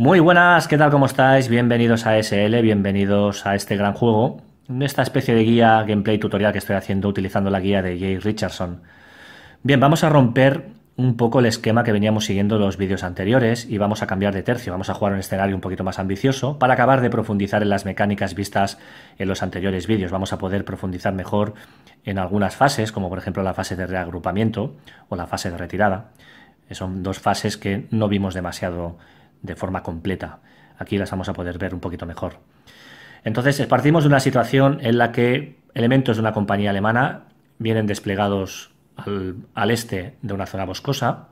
Muy buenas, ¿qué tal? ¿Cómo estáis? Bienvenidos a SL, bienvenidos a este gran juego, esta especie de guía, gameplay tutorial que estoy haciendo utilizando la guía de Jay Richardson. Bien, vamos a romper un poco el esquema que veníamos siguiendo en los vídeos anteriores y vamos a cambiar de tercio, vamos a jugar un escenario un poquito más ambicioso para acabar de profundizar en las mecánicas vistas en los anteriores vídeos. Vamos a poder profundizar mejor en algunas fases, como por ejemplo la fase de reagrupamiento o la fase de retirada. Son dos fases que no vimos demasiado de forma completa. Aquí las vamos a poder ver un poquito mejor. Entonces, partimos de una situación en la que elementos de una compañía alemana vienen desplegados al, este de una zona boscosa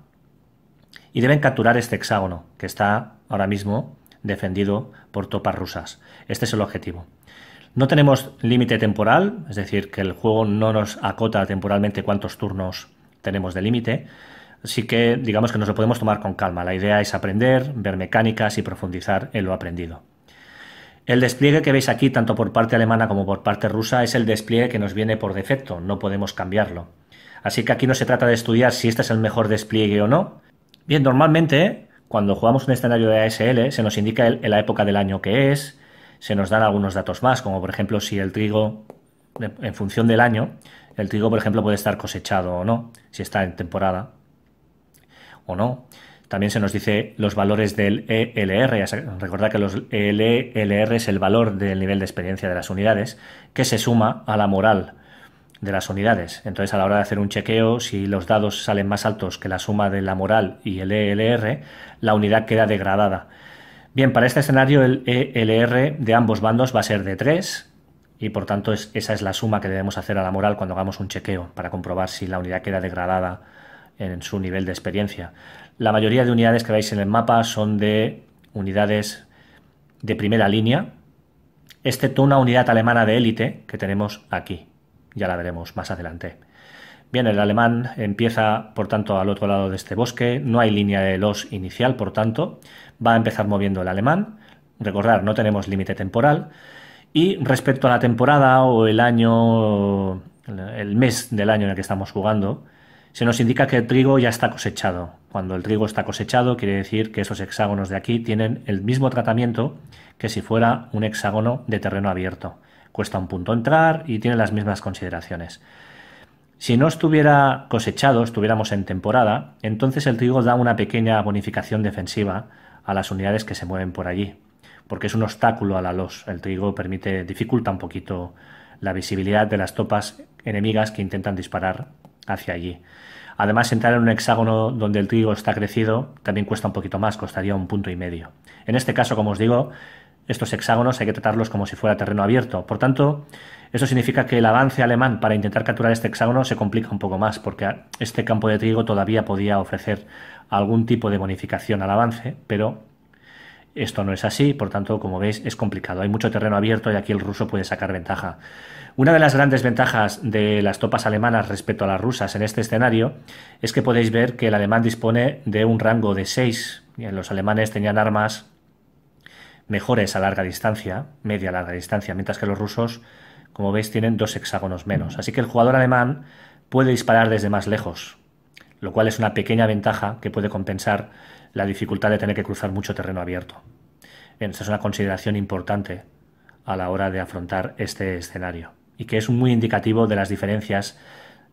y deben capturar este hexágono que está ahora mismo defendido por topas rusas. Este es el objetivo. No tenemos límite temporal, es decir, que el juego no nos acota temporalmente cuántos turnos tenemos de límite, Así que digamos que nos lo podemos tomar con calma. La idea es aprender, ver mecánicas y profundizar en lo aprendido. El despliegue que veis aquí, tanto por parte alemana como por parte rusa, es el despliegue que nos viene por defecto, no podemos cambiarlo. Así que aquí no se trata de estudiar si este es el mejor despliegue o no. Bien, normalmente cuando jugamos un escenario de ASL se nos indica la época del año que es, se nos dan algunos datos más, como por ejemplo si el trigo, en función del año, el trigo por ejemplo puede estar cosechado o no, si está en temporada o no. También se nos dice los valores del ELR. Recordad que los ELR e es el valor del nivel de experiencia de las unidades que se suma a la moral de las unidades. Entonces, a la hora de hacer un chequeo, si los dados salen más altos que la suma de la moral y el ELR, la unidad queda degradada. Bien, para este escenario el ELR de ambos bandos va a ser de 3 y por tanto esa es la suma que debemos hacer a la moral cuando hagamos un chequeo para comprobar si la unidad queda degradada en su nivel de experiencia. La mayoría de unidades que veis en el mapa son de unidades de primera línea, excepto una unidad alemana de élite que tenemos aquí. Ya la veremos más adelante. Bien, el alemán empieza, por tanto, al otro lado de este bosque. No hay línea de los inicial, por tanto, va a empezar moviendo el alemán. Recordar, no tenemos límite temporal. Y respecto a la temporada o el año, el mes del año en el que estamos jugando, se nos indica que el trigo ya está cosechado. Cuando el trigo está cosechado, quiere decir que esos hexágonos de aquí tienen el mismo tratamiento que si fuera un hexágono de terreno abierto. Cuesta un punto entrar y tiene las mismas consideraciones. Si no estuviera cosechado, estuviéramos en temporada, entonces el trigo da una pequeña bonificación defensiva a las unidades que se mueven por allí, porque es un obstáculo a la los. El trigo permite, dificulta un poquito la visibilidad de las topas enemigas que intentan disparar hacia allí. Además, entrar en un hexágono donde el trigo está crecido también cuesta un poquito más, costaría un punto y medio. En este caso, como os digo, estos hexágonos hay que tratarlos como si fuera terreno abierto. Por tanto, eso significa que el avance alemán para intentar capturar este hexágono se complica un poco más, porque este campo de trigo todavía podía ofrecer algún tipo de bonificación al avance, pero esto no es así, por tanto, como veis, es complicado. Hay mucho terreno abierto y aquí el ruso puede sacar ventaja. Una de las grandes ventajas de las tropas alemanas respecto a las rusas en este escenario es que podéis ver que el alemán dispone de un rango de 6. Los alemanes tenían armas mejores a larga distancia, media larga distancia, mientras que los rusos, como veis, tienen dos hexágonos menos. Así que el jugador alemán puede disparar desde más lejos, lo cual es una pequeña ventaja que puede compensar la dificultad de tener que cruzar mucho terreno abierto. Esa es una consideración importante a la hora de afrontar este escenario y que es muy indicativo de las diferencias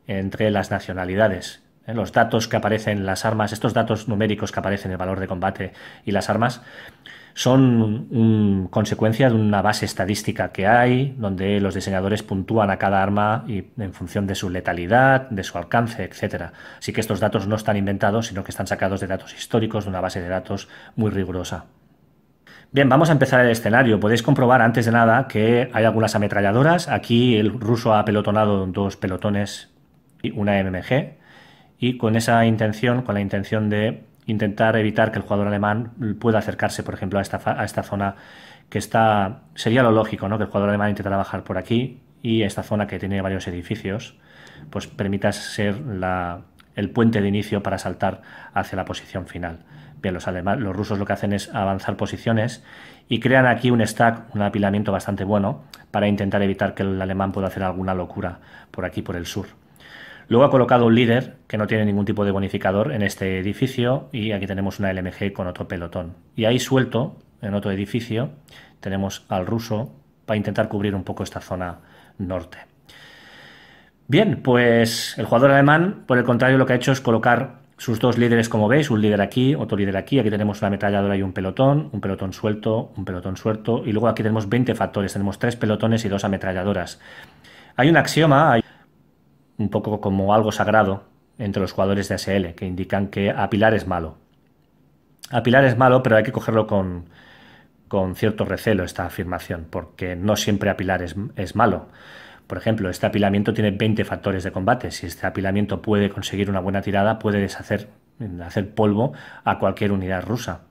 entre las nacionalidades. ¿eh? Los datos que aparecen las armas, estos datos numéricos que aparecen en el valor de combate y las armas, son consecuencia de una base estadística que hay, donde los diseñadores puntúan a cada arma y, en función de su letalidad, de su alcance, etc. Así que estos datos no están inventados, sino que están sacados de datos históricos, de una base de datos muy rigurosa. Bien, vamos a empezar el escenario. Podéis comprobar antes de nada que hay algunas ametralladoras. Aquí el ruso ha pelotonado dos pelotones y una MMG. Y con esa intención, con la intención de intentar evitar que el jugador alemán pueda acercarse, por ejemplo, a esta, a esta zona que está... Sería lo lógico, ¿no? Que el jugador alemán intentara bajar por aquí y esta zona que tiene varios edificios, pues permita ser la, el puente de inicio para saltar hacia la posición final. Bien, los, los rusos lo que hacen es avanzar posiciones y crean aquí un stack, un apilamiento bastante bueno para intentar evitar que el alemán pueda hacer alguna locura por aquí, por el sur. Luego ha colocado un líder que no tiene ningún tipo de bonificador en este edificio y aquí tenemos una LMG con otro pelotón. Y ahí suelto, en otro edificio, tenemos al ruso para intentar cubrir un poco esta zona norte. Bien, pues el jugador alemán, por el contrario, lo que ha hecho es colocar sus dos líderes, como veis, un líder aquí, otro líder aquí. Aquí tenemos una ametralladora y un pelotón, un pelotón suelto, un pelotón suelto. Y luego aquí tenemos 20 factores, tenemos tres pelotones y dos ametralladoras. Hay un axioma, hay un poco como algo sagrado entre los jugadores de SL que indican que apilar es malo. Apilar es malo, pero hay que cogerlo con, con cierto recelo esta afirmación, porque no siempre apilar es, es malo. Por ejemplo, este apilamiento tiene 20 factores de combate. Si este apilamiento puede conseguir una buena tirada, puede deshacer, hacer polvo a cualquier unidad rusa.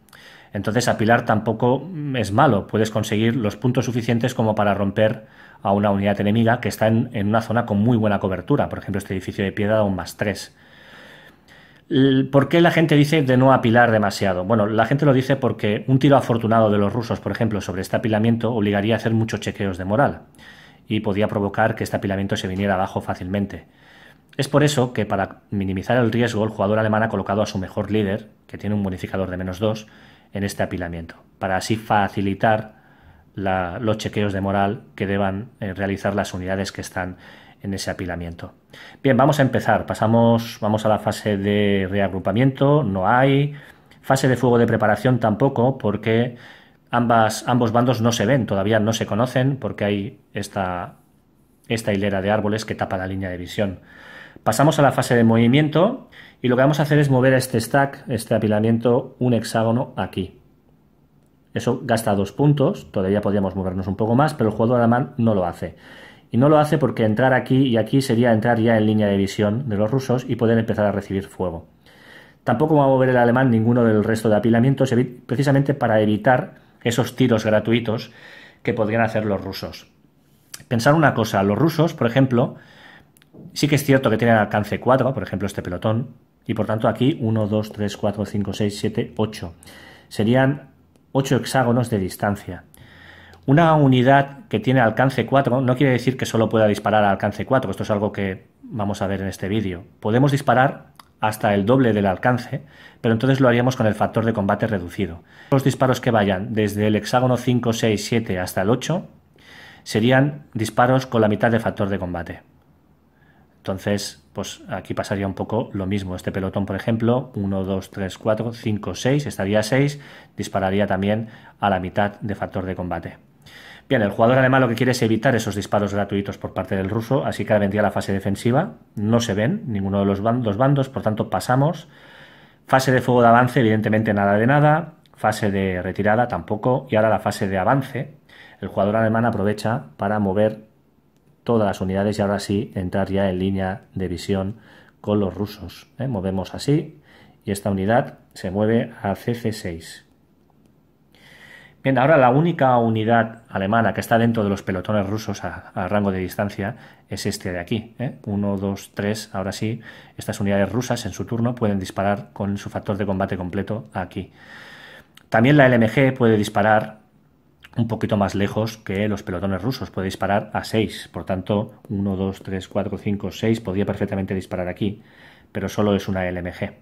Entonces apilar tampoco es malo, puedes conseguir los puntos suficientes como para romper a una unidad enemiga que está en, una zona con muy buena cobertura, por ejemplo este edificio de piedra da un más 3. ¿Por qué la gente dice de no apilar demasiado? Bueno, la gente lo dice porque un tiro afortunado de los rusos, por ejemplo, sobre este apilamiento obligaría a hacer muchos chequeos de moral y podía provocar que este apilamiento se viniera abajo fácilmente. Es por eso que para minimizar el riesgo el jugador alemán ha colocado a su mejor líder, que tiene un bonificador de menos 2, en este apilamiento, para así facilitar los chequeos de moral que deban eh, realizar las unidades que están en ese apilamiento. Bien, vamos a empezar. Pasamos, vamos a la fase de reagrupamiento, no hay. Fase de fuego de preparación tampoco, porque ambas, ambos bandos no se ven, todavía no se conocen, porque hay esta, esta hilera de árboles que tapa la línea de visión. Pasamos a la fase de movimiento, y lo que vamos a hacer es mover este stack, este apilamiento, un hexágono aquí. Eso gasta dos puntos, todavía podríamos movernos un poco más, pero el jugador alemán no lo hace. Y no lo hace porque entrar aquí y aquí sería entrar ya en línea de visión de los rusos y poder empezar a recibir fuego. Tampoco va a mover el alemán ninguno del resto de apilamientos, precisamente para evitar esos tiros gratuitos que podrían hacer los rusos. Pensar una cosa, los rusos, por ejemplo, sí que es cierto que tienen alcance 4, por ejemplo este pelotón, y por tanto aquí 1, 2, 3, 4, 5, 6, 7, 8. Serían 8 hexágonos de distancia. Una unidad que tiene alcance 4 no quiere decir que solo pueda disparar a alcance 4, esto es algo que vamos a ver en este vídeo. Podemos disparar hasta el doble del alcance, pero entonces lo haríamos con el factor de combate reducido. Los disparos que vayan desde el hexágono 5, 6, 7 hasta el 8 serían disparos con la mitad de factor de combate. Entonces pues aquí pasaría un poco lo mismo. Este pelotón, por ejemplo, 1, 2, 3, 4, 5, 6, estaría 6, dispararía también a la mitad de factor de combate. Bien, el jugador alemán lo que quiere es evitar esos disparos gratuitos por parte del ruso, así que ahora vendría la fase defensiva, no se ven ninguno de los dos bandos, por tanto pasamos. Fase de fuego de avance, evidentemente nada de nada, fase de retirada tampoco, y ahora la fase de avance. El jugador alemán aprovecha para mover todas las unidades y ahora sí entrar ya en línea de visión con los rusos. ¿eh? Movemos así y esta unidad se mueve a CC6. Bien, ahora la única unidad alemana que está dentro de los pelotones rusos a, a rango de distancia es este de aquí. 1, 2, 3, ahora sí, estas unidades rusas en su turno pueden disparar con su factor de combate completo aquí. También la LMG puede disparar un poquito más lejos que los pelotones rusos. Puede disparar a 6, por tanto, 1, 2, 3, 4, 5, 6 podría perfectamente disparar aquí, pero solo es una LMG.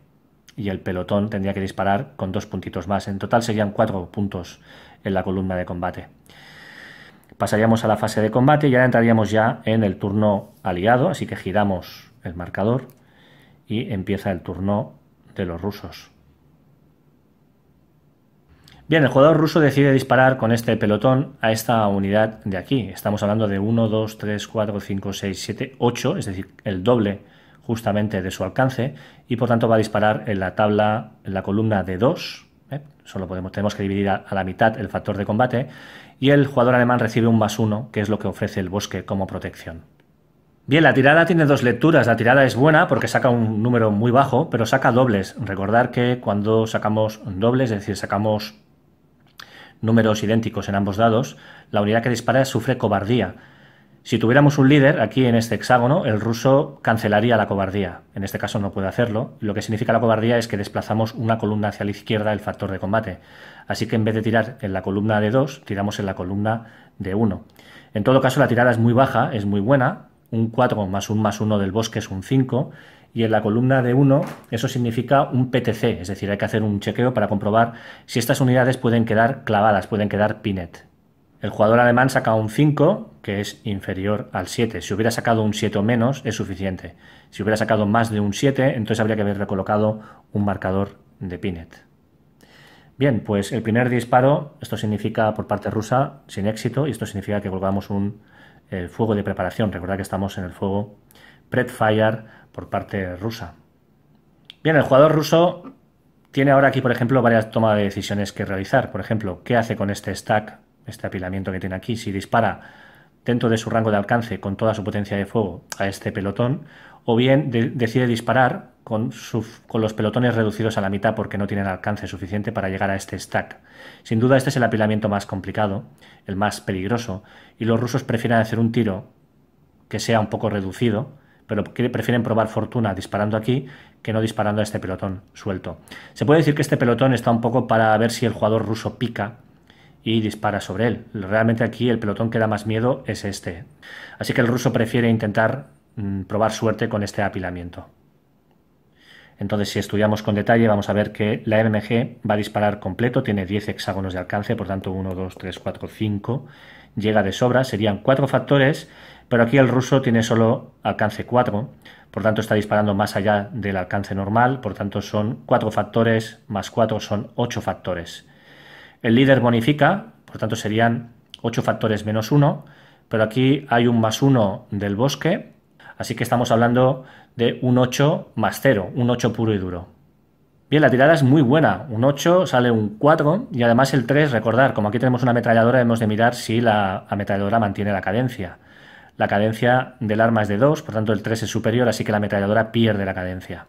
Y el pelotón tendría que disparar con dos puntitos más. En total serían cuatro puntos en la columna de combate. Pasaríamos a la fase de combate y ya entraríamos ya en el turno aliado, así que giramos el marcador y empieza el turno de los rusos. Bien, el jugador ruso decide disparar con este pelotón a esta unidad de aquí. Estamos hablando de 1, 2, 3, 4, 5, 6, 7, 8, es decir, el doble justamente de su alcance y por tanto va a disparar en la tabla, en la columna de 2. ¿eh? Solo podemos, tenemos que dividir a, la mitad el factor de combate y el jugador alemán recibe un más 1, que es lo que ofrece el bosque como protección. Bien, la tirada tiene dos lecturas. La tirada es buena porque saca un número muy bajo, pero saca dobles. Recordar que cuando sacamos dobles, es decir, sacamos números idénticos en ambos dados, la unidad que dispara sufre cobardía. Si tuviéramos un líder aquí en este hexágono, el ruso cancelaría la cobardía. En este caso no puede hacerlo. Lo que significa la cobardía es que desplazamos una columna hacia la izquierda el factor de combate. Así que en vez de tirar en la columna de 2, tiramos en la columna de 1. En todo caso, la tirada es muy baja, es muy buena. Un 4 más un más 1 del bosque es un 5 y en la columna de 1 eso significa un PTC, es decir, hay que hacer un chequeo para comprobar si estas unidades pueden quedar clavadas, pueden quedar pinet. El jugador alemán saca un 5, que es inferior al 7. Si hubiera sacado un 7 o menos, es suficiente. Si hubiera sacado más de un 7, entonces habría que haber recolocado un marcador de pinet. Bien, pues el primer disparo, esto significa por parte rusa, sin éxito, y esto significa que volvamos un eh, fuego de preparación. Recordad que estamos en el fuego FIRE por parte rusa. Bien, el jugador ruso tiene ahora aquí, por ejemplo, varias tomas de decisiones que realizar. Por ejemplo, ¿qué hace con este stack, este apilamiento que tiene aquí? Si dispara dentro de su rango de alcance con toda su potencia de fuego a este pelotón, o bien decide disparar con, con, los pelotones reducidos a la mitad porque no tienen alcance suficiente para llegar a este stack. Sin duda este es el apilamiento más complicado, el más peligroso, y los rusos prefieren hacer un tiro que sea un poco reducido, pero prefieren probar fortuna disparando aquí que no disparando a este pelotón suelto. Se puede decir que este pelotón está un poco para ver si el jugador ruso pica y dispara sobre él. Realmente aquí el pelotón que da más miedo es este. Así que el ruso prefiere intentar mm, probar suerte con este apilamiento. Entonces, si estudiamos con detalle, vamos a ver que la MMG va a disparar completo, tiene 10 hexágonos de alcance, por tanto 1, 2, 3, 4, 5, llega de sobra, serían 4 factores, pero aquí el ruso tiene solo alcance 4, por tanto está disparando más allá del alcance normal, por tanto son 4 factores más 4 son 8 factores. El líder bonifica, por tanto serían 8 factores menos 1, pero aquí hay un más 1 del bosque, así que estamos hablando de un 8 más 0, un 8 puro y duro. Bien, la tirada es muy buena, un 8 sale un 4 y además el 3, recordar, como aquí tenemos una ametralladora, hemos de mirar si la ametralladora mantiene la cadencia. La cadencia del arma es de 2, por tanto el 3 es superior, así que la metralladora pierde la cadencia.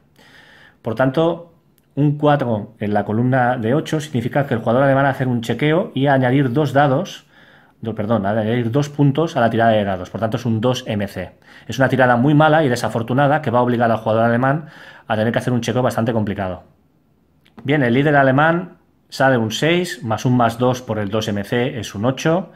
Por tanto, un 4 en la columna de 8 significa que el jugador alemán va a hacer un chequeo y añadir dos dados, perdón, añadir dos puntos a la tirada de dados, por tanto es un 2MC. Es una tirada muy mala y desafortunada que va a obligar al jugador alemán a tener que hacer un chequeo bastante complicado. Bien, el líder alemán sale un 6, más un más 2 por el 2MC es un 8,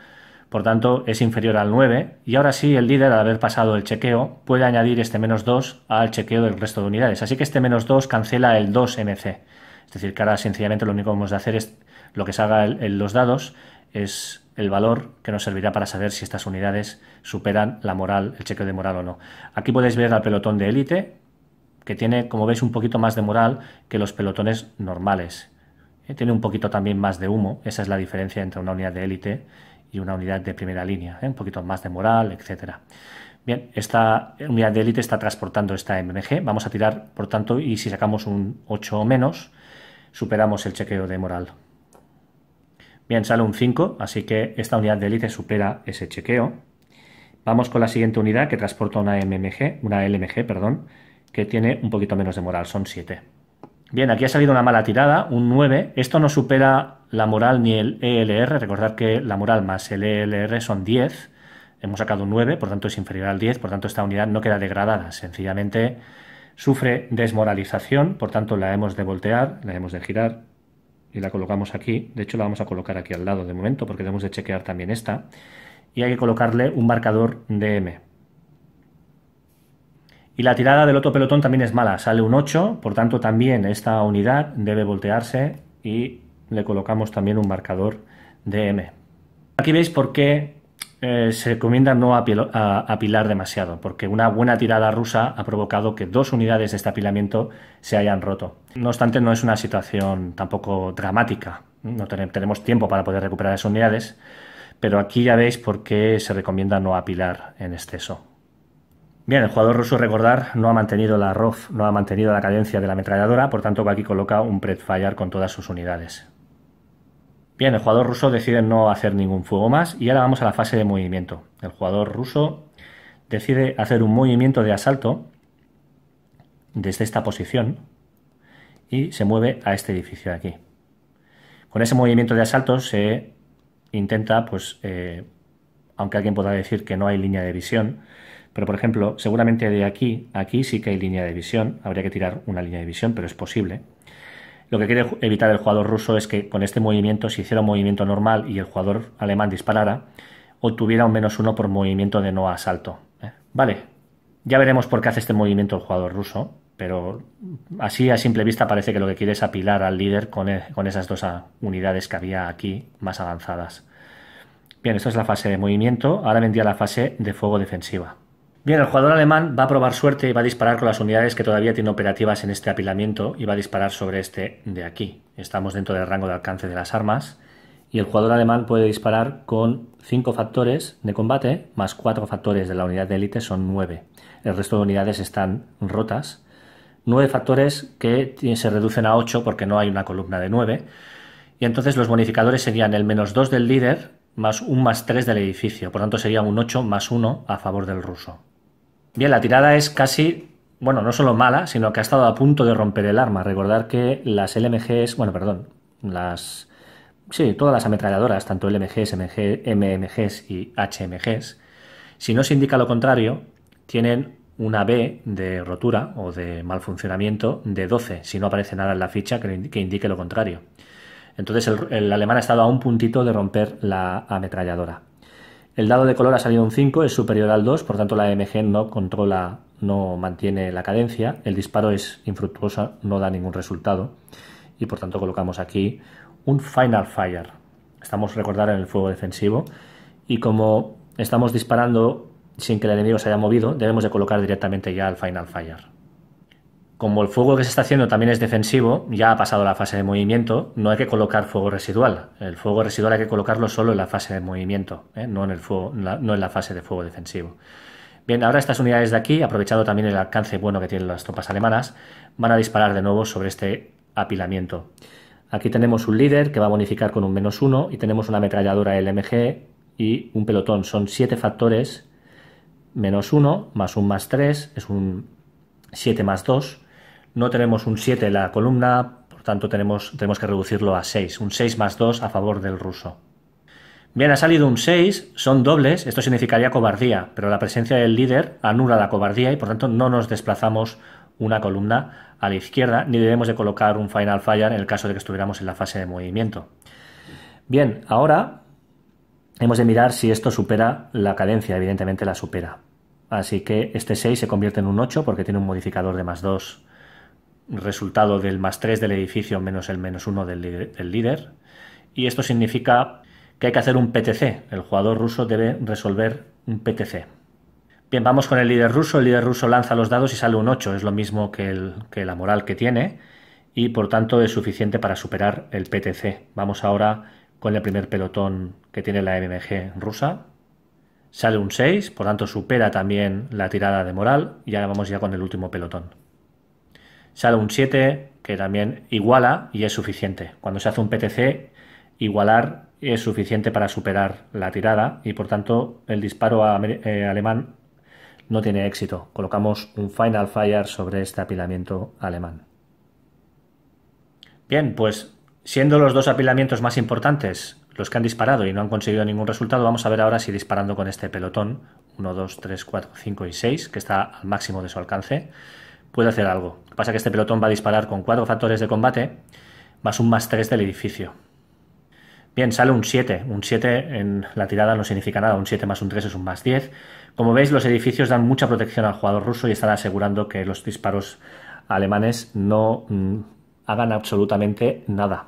por tanto es inferior al 9, y ahora sí el líder al haber pasado el chequeo puede añadir este menos 2 al chequeo del resto de unidades, así que este menos 2 cancela el 2MC, es decir, que ahora sencillamente lo único que vamos a hacer es lo que salga en los dados es el valor que nos servirá para saber si estas unidades superan la moral, el chequeo de moral o no. Aquí podéis ver al pelotón de élite, que tiene, como veis, un poquito más de moral que los pelotones normales. Eh, tiene un poquito también más de humo, esa es la diferencia entre una unidad de élite y una unidad de primera línea, ¿eh? un poquito más de moral, etcétera. Bien, esta unidad de élite está transportando esta MMG. Vamos a tirar, por tanto, y si sacamos un 8 o menos, superamos el chequeo de moral. Bien, sale un 5, así que esta unidad de élite supera ese chequeo. Vamos con la siguiente unidad que transporta una MMG, una LMG, perdón, que tiene un poquito menos de moral, son 7. Bien, aquí ha salido una mala tirada, un 9. Esto no supera la moral ni el ELR. Recordad que la moral más el ELR son 10. Hemos sacado un 9, por tanto es inferior al 10, por tanto esta unidad no queda degradada. Sencillamente sufre desmoralización, por tanto la hemos de voltear, la hemos de girar y la colocamos aquí. De hecho la vamos a colocar aquí al lado de momento porque debemos de chequear también esta. Y hay que colocarle un marcador de M. Y la tirada del otro pelotón también es mala, sale un 8, por tanto también esta unidad debe voltearse y le colocamos también un marcador de M. Aquí veis por qué eh, se recomienda no apilar demasiado, porque una buena tirada rusa ha provocado que dos unidades de este apilamiento se hayan roto. No obstante, no es una situación tampoco dramática, no tenemos tiempo para poder recuperar esas unidades, pero aquí ya veis por qué se recomienda no apilar en exceso. Bien, el jugador ruso, recordar, no ha mantenido la ROF, no ha mantenido la cadencia de la ametralladora, por tanto aquí coloca un Fire con todas sus unidades. Bien, el jugador ruso decide no hacer ningún fuego más y ahora vamos a la fase de movimiento. El jugador ruso decide hacer un movimiento de asalto desde esta posición y se mueve a este edificio de aquí. Con ese movimiento de asalto se intenta, pues, eh, aunque alguien pueda decir que no hay línea de visión, pero, por ejemplo, seguramente de aquí a aquí sí que hay línea de visión. Habría que tirar una línea de visión, pero es posible. Lo que quiere evitar el jugador ruso es que con este movimiento, si hiciera un movimiento normal y el jugador alemán disparara, obtuviera un menos uno por movimiento de no asalto. ¿eh? Vale, ya veremos por qué hace este movimiento el jugador ruso, pero así a simple vista parece que lo que quiere es apilar al líder con, e-, con esas dos ah, unidades que había aquí más avanzadas. Bien, esta es la fase de movimiento. Ahora vendría la fase de fuego defensiva. Bien, el jugador alemán va a probar suerte y va a disparar con las unidades que todavía tiene operativas en este apilamiento y va a disparar sobre este de aquí. Estamos dentro del rango de alcance de las armas y el jugador alemán puede disparar con 5 factores de combate más 4 factores de la unidad de élite son 9. El resto de unidades están rotas. 9 factores que se reducen a 8 porque no hay una columna de 9. Y entonces los bonificadores serían el menos 2 del líder más un más 3 del edificio. Por lo tanto sería un 8 más 1 a favor del ruso. Bien, la tirada es casi, bueno, no solo mala, sino que ha estado a punto de romper el arma. Recordar que las LMGs, bueno, perdón, las... Sí, todas las ametralladoras, tanto LMGs, MMGs y HMGs, si no se indica lo contrario, tienen una B de rotura o de mal funcionamiento de 12, si no aparece nada en la ficha que, indique lo contrario. Entonces el alemán ha estado a un puntito de romper la ametralladora. El dado de color ha salido un 5, es superior al 2, por tanto la e MG no controla, no mantiene la cadencia. El disparo es infructuoso, no da ningún resultado. Y por tanto colocamos aquí un Final Fire. Estamos, recordar, en el fuego defensivo. Y como estamos disparando sin que el enemigo se haya movido, debemos de colocar directamente ya el Final Fire como el fuego que se está haciendo también es defensivo, ya ha pasado la fase de movimiento, no hay que colocar fuego residual. El fuego residual hay que colocarlo solo en la fase de movimiento, ¿eh? no, en el no en la fase de fuego defensivo. Bien, ahora estas unidades de aquí, aprovechando también el alcance bueno que tienen las tropas alemanas, van a disparar de nuevo sobre este apilamiento. Aquí tenemos un líder que va a bonificar con un menos uno y tenemos una ametralladora LMG y un pelotón. Son siete factores, menos uno, más un más tres, es un 7 más 2 no tenemos un 7 en la columna, por tanto tenemos, tenemos que reducirlo a 6, un 6 más 2 a favor del ruso. Bien, ha salido un 6, son dobles, esto significaría cobardía, pero la presencia del líder anula la cobardía y por tanto no nos desplazamos una columna a la izquierda, ni debemos de colocar un final fire en el caso de que estuviéramos en la fase de movimiento. Bien, ahora hemos de mirar si esto supera la cadencia, evidentemente la supera. Así que este 6 se convierte en un 8 porque tiene un modificador de más 2 resultado del más 3 del edificio menos el menos 1 del, líder. Y esto significa que hay que hacer un PTC. El jugador ruso debe resolver un PTC. Bien, vamos con el líder ruso. El líder ruso lanza los dados y sale un 8. Es lo mismo que, el, que la moral que tiene y por tanto es suficiente para superar el PTC. Vamos ahora con el primer pelotón que tiene la MMG rusa. Sale un 6, por tanto supera también la tirada de moral y ahora vamos ya con el último pelotón sale un 7 que también iguala y es suficiente. Cuando se hace un PTC, igualar es suficiente para superar la tirada y por tanto el disparo eh, alemán no tiene éxito. Colocamos un Final Fire sobre este apilamiento alemán. Bien, pues siendo los dos apilamientos más importantes los que han disparado y no han conseguido ningún resultado, vamos a ver ahora si disparando con este pelotón, 1, 2, 3, 4, 5 y 6, que está al máximo de su alcance, puede hacer algo. Pasa que este pelotón va a disparar con cuatro factores de combate más un más 3 del edificio. Bien, sale un 7. Un 7 en la tirada no significa nada. Un 7 más un 3 es un más 10. Como veis, los edificios dan mucha protección al jugador ruso y están asegurando que los disparos alemanes no mm, hagan absolutamente nada.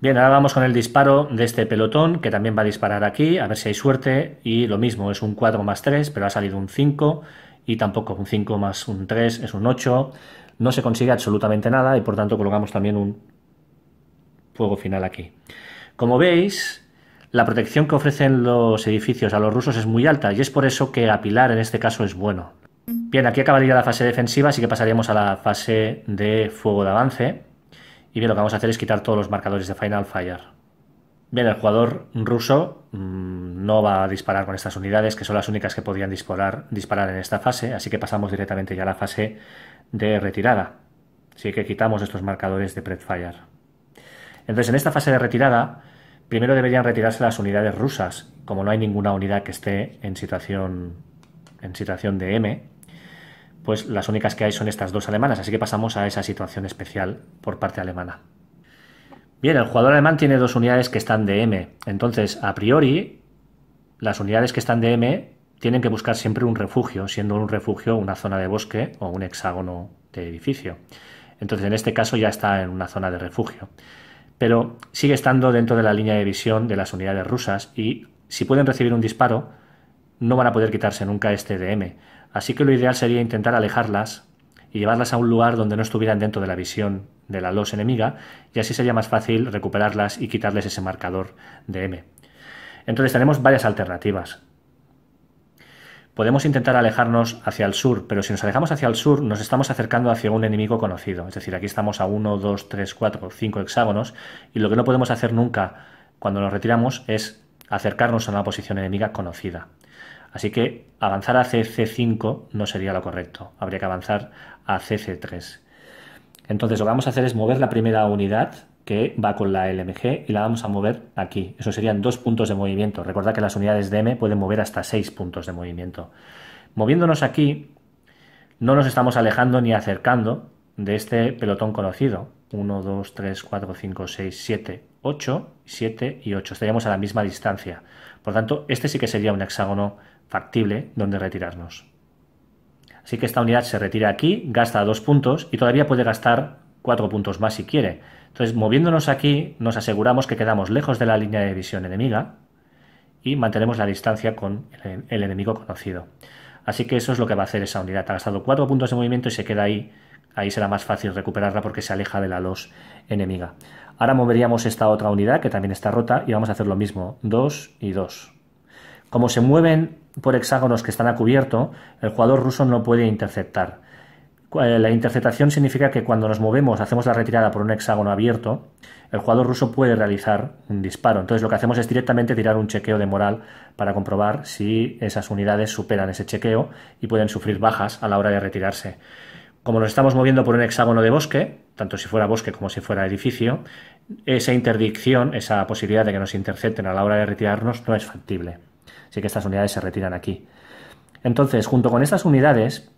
Bien, ahora vamos con el disparo de este pelotón, que también va a disparar aquí, a ver si hay suerte. Y lo mismo, es un 4 más 3, pero ha salido un 5 y tampoco un 5 más un 3 es un 8. No se consigue absolutamente nada y por tanto colocamos también un fuego final aquí. Como veis, la protección que ofrecen los edificios a los rusos es muy alta y es por eso que apilar en este caso es bueno. Bien, aquí acabaría la fase defensiva, así que pasaríamos a la fase de fuego de avance. Y bien, lo que vamos a hacer es quitar todos los marcadores de Final Fire. Bien, el jugador ruso mm, no va a disparar con estas unidades, que son las únicas que podrían disparar, en esta fase, así que pasamos directamente ya a la fase de retirada. Así que quitamos estos marcadores de fire Entonces, en esta fase de retirada, primero deberían retirarse las unidades rusas, como no hay ninguna unidad que esté en situación, en situación de M, pues las únicas que hay son estas dos alemanas, así que pasamos a esa situación especial por parte alemana. Bien, el jugador alemán tiene dos unidades que están de M. Entonces, a priori, las unidades que están de M tienen que buscar siempre un refugio, siendo un refugio una zona de bosque o un hexágono de edificio. Entonces, en este caso ya está en una zona de refugio. Pero sigue estando dentro de la línea de visión de las unidades rusas y si pueden recibir un disparo, no van a poder quitarse nunca este M. Así que lo ideal sería intentar alejarlas y llevarlas a un lugar donde no estuvieran dentro de la visión de la los enemiga y así sería más fácil recuperarlas y quitarles ese marcador de M. Entonces tenemos varias alternativas. Podemos intentar alejarnos hacia el sur, pero si nos alejamos hacia el sur nos estamos acercando hacia un enemigo conocido. Es decir, aquí estamos a 1, 2, 3, 4, 5 hexágonos y lo que no podemos hacer nunca cuando nos retiramos es acercarnos a una posición enemiga conocida. Así que avanzar hacia c 5 no sería lo correcto. Habría que avanzar a CC3. Entonces lo que vamos a hacer es mover la primera unidad que va con la LMG y la vamos a mover aquí. Eso serían dos puntos de movimiento. Recordad que las unidades de M pueden mover hasta seis puntos de movimiento. Moviéndonos aquí, no nos estamos alejando ni acercando de este pelotón conocido. 1, 2, 3, 4, 5, 6, 7, 8, 7 y 8. Estaríamos a la misma distancia. Por tanto, este sí que sería un hexágono factible donde retirarnos. Así que esta unidad se retira aquí, gasta dos puntos y todavía puede gastar cuatro puntos más si quiere. Entonces, moviéndonos aquí, nos aseguramos que quedamos lejos de la línea de visión enemiga y mantenemos la distancia con el, enemigo conocido. Así que eso es lo que va a hacer esa unidad. Ha gastado cuatro puntos de movimiento y se queda ahí. Ahí será más fácil recuperarla porque se aleja de la los enemiga. Ahora moveríamos esta otra unidad que también está rota y vamos a hacer lo mismo. Dos y dos. Como se mueven por hexágonos que están a cubierto, el jugador ruso no puede interceptar. Eh, la interceptación significa que cuando nos movemos, hacemos la retirada por un hexágono abierto, el jugador ruso puede realizar un disparo. Entonces lo que hacemos es directamente tirar un chequeo de moral para comprobar si esas unidades superan ese chequeo y pueden sufrir bajas a la hora de retirarse. Como nos estamos moviendo por un hexágono de bosque, tanto si fuera bosque como si fuera edificio, esa interdicción, esa posibilidad de que nos intercepten a la hora de retirarnos no es factible. Así que estas unidades se retiran aquí. Entonces, junto con estas unidades,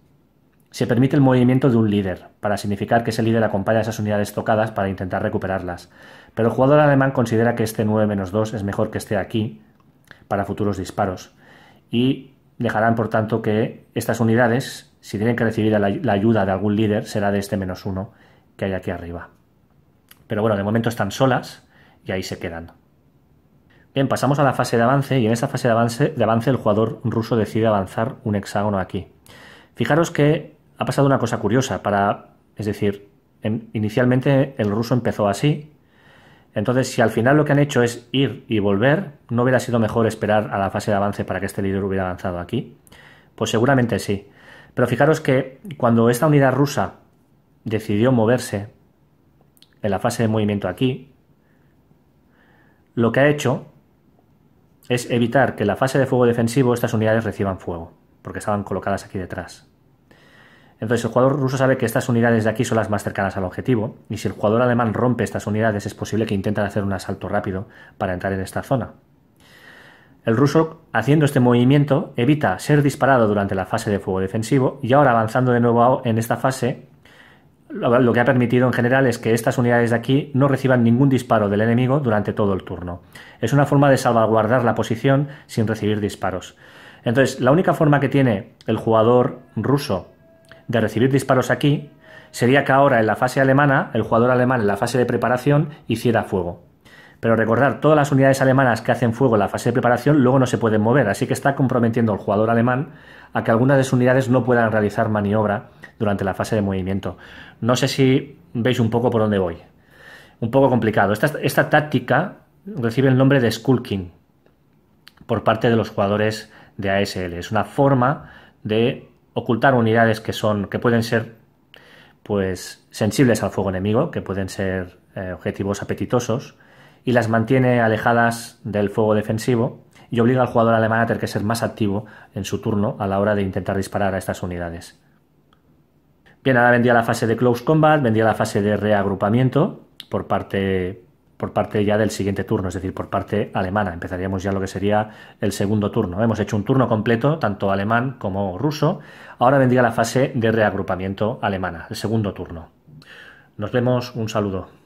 se permite el movimiento de un líder, para significar que ese líder acompaña a esas unidades tocadas para intentar recuperarlas. Pero el jugador alemán considera que este 9-2 es mejor que esté aquí para futuros disparos. Y dejarán, por tanto, que estas unidades, si tienen que recibir la ayuda de algún líder, será de este menos 1 que hay aquí arriba. Pero bueno, de momento están solas y ahí se quedan. Bien, pasamos a la fase de avance y en esta fase de avance, el jugador ruso decide avanzar un hexágono aquí. Fijaros que ha pasado una cosa curiosa para, es decir, inicialmente el ruso empezó así, entonces si al final lo que han hecho es ir y volver, ¿no hubiera sido mejor esperar a la fase de avance para que este líder hubiera avanzado aquí? Pues seguramente sí. Pero fijaros que cuando esta unidad rusa decidió moverse en la fase de movimiento aquí, lo que ha hecho es evitar que en la fase de fuego defensivo estas unidades reciban fuego, porque estaban colocadas aquí detrás. Entonces el jugador ruso sabe que estas unidades de aquí son las más cercanas al objetivo, y si el jugador alemán rompe estas unidades es posible que intenten hacer un asalto rápido para entrar en esta zona. El ruso, haciendo este movimiento, evita ser disparado durante la fase de fuego defensivo y ahora avanzando de nuevo en esta fase lo que ha permitido en general es que estas unidades de aquí no reciban ningún disparo del enemigo durante todo el turno. Es una forma de salvaguardar la posición sin recibir disparos. Entonces, la única forma que tiene el jugador ruso de recibir disparos aquí sería que ahora en la fase alemana, el jugador alemán en la fase de preparación hiciera fuego. Pero recordar, todas las unidades alemanas que hacen fuego en la fase de preparación luego no se pueden mover, así que está comprometiendo al jugador alemán a que algunas de sus unidades no puedan realizar maniobra durante la fase de movimiento. No sé si veis un poco por dónde voy. Un poco complicado. Esta, táctica recibe el nombre de skulking por parte de los jugadores de ASL. Es una forma de ocultar unidades que son que pueden ser pues sensibles al fuego enemigo, que pueden ser eh, objetivos apetitosos y las mantiene alejadas del fuego defensivo y obliga al jugador alemán a tener que ser más activo en su turno a la hora de intentar disparar a estas unidades. Bien, ahora vendría la fase de close combat, vendría la fase de reagrupamiento por parte, por parte ya del siguiente turno, es decir, por parte alemana. Empezaríamos ya lo que sería el segundo turno. Hemos hecho un turno completo, tanto alemán como ruso. Ahora vendría la fase de reagrupamiento alemana, el segundo turno. Nos vemos, un saludo.